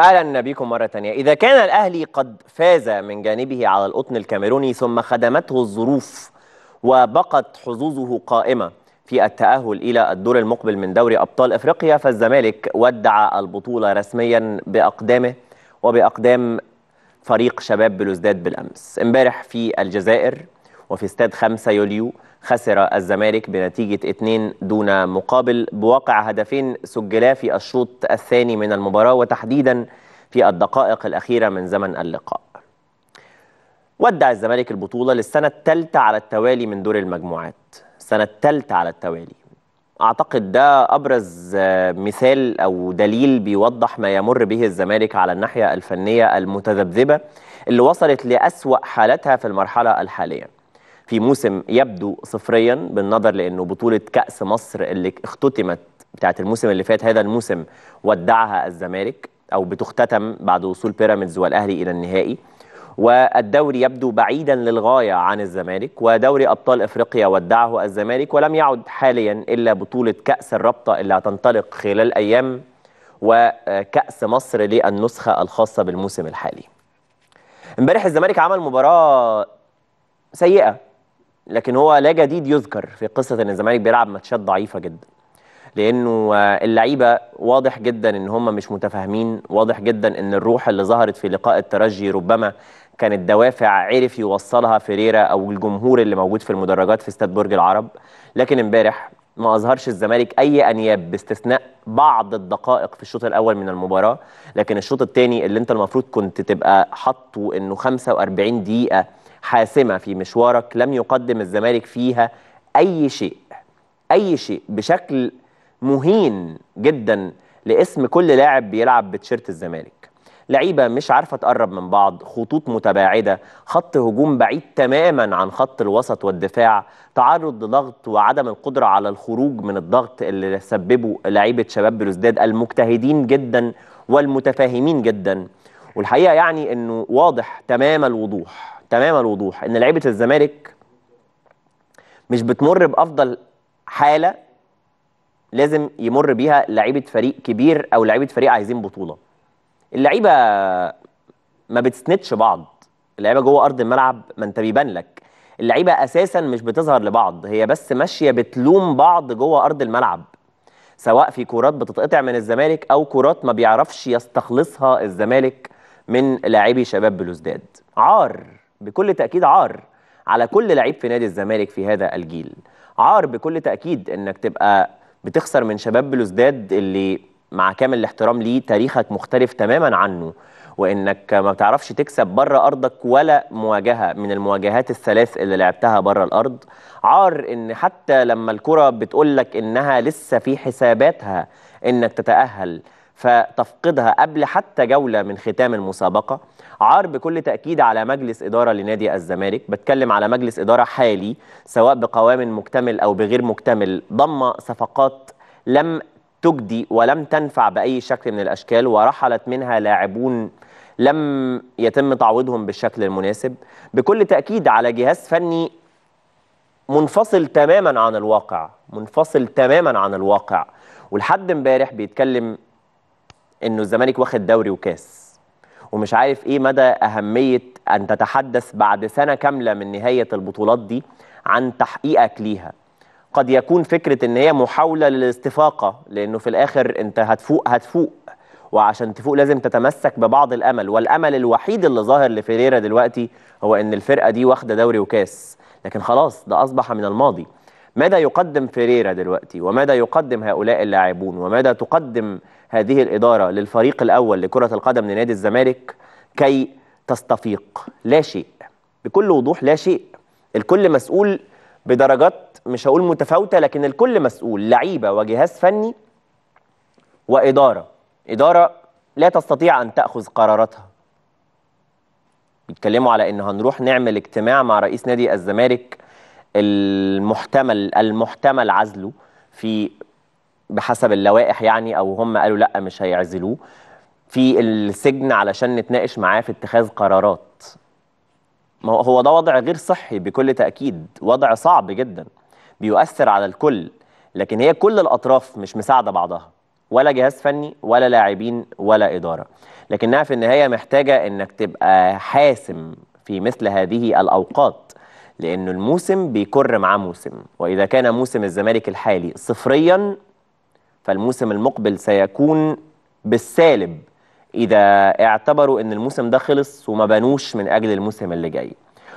اهلا بكم مره ثانيه اذا كان الاهلي قد فاز من جانبه على القطن الكاميروني ثم خدمته الظروف وبقت حظوظه قائمه في التاهل الى الدور المقبل من دوري ابطال افريقيا فالزمالك ودع البطوله رسميا باقدامه وباقدام فريق شباب بلوزداد بالامس امبارح في الجزائر وفي استاد 5 يوليو خسر الزمالك بنتيجة 2 دون مقابل بواقع هدفين سجلا في الشوط الثاني من المباراة وتحديدا في الدقائق الأخيرة من زمن اللقاء ودع الزمالك البطولة للسنة الثالثة على التوالي من دور المجموعات السنة الثالثة على التوالي أعتقد ده أبرز آه، مثال أو دليل بيوضح ما يمر به الزمالك على الناحية الفنية المتذبذبة اللي وصلت لأسوأ حالتها في المرحلة الحالية في موسم يبدو صفريا بالنظر لانه بطوله كاس مصر اللي اختتمت بتاعه الموسم اللي فات هذا الموسم ودعها الزمالك او بتختتم بعد وصول بيراميدز والاهلي الى النهائي والدوري يبدو بعيدا للغايه عن الزمالك ودوري ابطال افريقيا ودعه الزمالك ولم يعد حاليا الا بطوله كاس الرابطه اللي هتنطلق خلال ايام وكاس مصر للنسخه الخاصه بالموسم الحالي امبارح الزمالك عمل مباراه سيئه لكن هو لا جديد يذكر في قصه ان الزمالك بيلعب ماتشات ضعيفه جدا لانه آه، اللعيبه واضح جدا ان هم مش متفاهمين واضح جدا ان الروح اللي ظهرت في لقاء الترجي ربما كانت دوافع عرف يوصلها فيريرا او الجمهور اللي موجود في المدرجات في استاد برج العرب لكن امبارح ما اظهرش الزمالك اي انياب باستثناء بعض الدقائق في الشوط الاول من المباراه لكن الشوط الثاني اللي انت المفروض كنت تبقى حاطه انه 45 دقيقه حاسمة في مشوارك لم يقدم الزمالك فيها أي شيء أي شيء بشكل مهين جدا لاسم كل لاعب بيلعب بتشيرت الزمالك لعيبة مش عارفة تقرب من بعض خطوط متباعدة خط هجوم بعيد تماما عن خط الوسط والدفاع تعرض لضغط وعدم القدرة على الخروج من الضغط اللي سببه لعيبة شباب بلوزداد المجتهدين جدا والمتفاهمين جدا والحقيقة يعني أنه واضح تمام الوضوح تمام الوضوح ان لعيبه الزمالك مش بتمر بافضل حاله لازم يمر بيها لعيبه فريق كبير او لعيبه فريق عايزين بطوله اللعيبه ما بتسندش بعض اللعيبه جوه ارض الملعب ما انت بيبان لك اللعيبه اساسا مش بتظهر لبعض هي بس ماشيه بتلوم بعض جوه ارض الملعب سواء في كرات بتتقطع من الزمالك او كرات ما بيعرفش يستخلصها الزمالك من لاعبي شباب بلوزداد عار بكل تأكيد عار على كل لعيب في نادي الزمالك في هذا الجيل عار بكل تأكيد انك تبقى بتخسر من شباب بلوزداد اللي مع كامل الاحترام ليه تاريخك مختلف تماما عنه وانك ما بتعرفش تكسب بره ارضك ولا مواجهه من المواجهات الثلاث اللي لعبتها بره الارض عار ان حتى لما الكره بتقول لك انها لسه في حساباتها انك تتاهل فتفقدها قبل حتى جوله من ختام المسابقه عار بكل تأكيد على مجلس إدارة لنادي الزمالك بتكلم على مجلس إدارة حالي سواء بقوام مكتمل أو بغير مكتمل ضم صفقات لم تجدي ولم تنفع بأي شكل من الأشكال ورحلت منها لاعبون لم يتم تعويضهم بالشكل المناسب بكل تأكيد على جهاز فني منفصل تماما عن الواقع منفصل تماما عن الواقع ولحد امبارح بيتكلم انه الزمالك واخد دوري وكاس ومش عارف ايه مدى اهميه ان تتحدث بعد سنه كامله من نهايه البطولات دي عن تحقيقك ليها قد يكون فكره ان هي محاوله للاستفاقه لانه في الاخر انت هتفوق هتفوق وعشان تفوق لازم تتمسك ببعض الامل والامل الوحيد اللي ظاهر لفيريرا دلوقتي هو ان الفرقه دي واخده دوري وكاس لكن خلاص ده اصبح من الماضي ماذا يقدم فريرا دلوقتي وماذا يقدم هؤلاء اللاعبون وماذا تقدم هذه الإدارة للفريق الأول لكرة القدم لنادي الزمالك كي تستفيق لا شيء بكل وضوح لا شيء الكل مسؤول بدرجات مش هقول متفاوتة لكن الكل مسؤول لعيبة وجهاز فني وإدارة إدارة لا تستطيع أن تأخذ قراراتها بيتكلموا على ان هنروح نعمل اجتماع مع رئيس نادي الزمالك المحتمل المحتمل عزله في بحسب اللوائح يعني او هم قالوا لا مش هيعزلوه في السجن علشان نتناقش معاه في اتخاذ قرارات ما هو ده وضع غير صحي بكل تاكيد وضع صعب جدا بيؤثر على الكل لكن هي كل الاطراف مش مساعده بعضها ولا جهاز فني ولا لاعبين ولا اداره لكنها في النهايه محتاجه انك تبقى حاسم في مثل هذه الاوقات لأن الموسم بيكر معاه موسم وإذا كان موسم الزمالك الحالي صفريا فالموسم المقبل سيكون بالسالب إذا اعتبروا أن الموسم ده خلص وما بنوش من أجل الموسم اللي جاي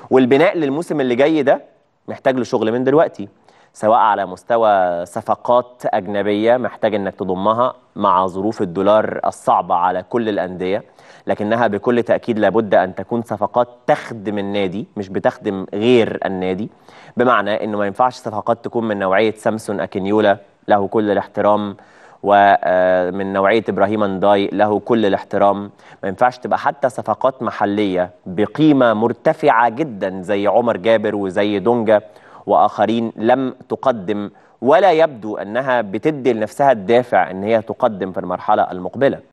والبناء للموسم اللي جاي ده محتاج له شغل من دلوقتي سواء على مستوى صفقات أجنبية محتاج أنك تضمها مع ظروف الدولار الصعبة على كل الأندية لكنها بكل تأكيد لابد أن تكون صفقات تخدم النادي مش بتخدم غير النادي بمعنى أنه ما ينفعش صفقات تكون من نوعية سامسون أكينيولا له كل الاحترام ومن آه، نوعية إبراهيم أنداي له كل الاحترام ما ينفعش تبقى حتى صفقات محلية بقيمة مرتفعة جدا زي عمر جابر وزي دونجا وآخرين لم تقدم ولا يبدو أنها بتدي لنفسها الدافع أن هي تقدم في المرحلة المقبلة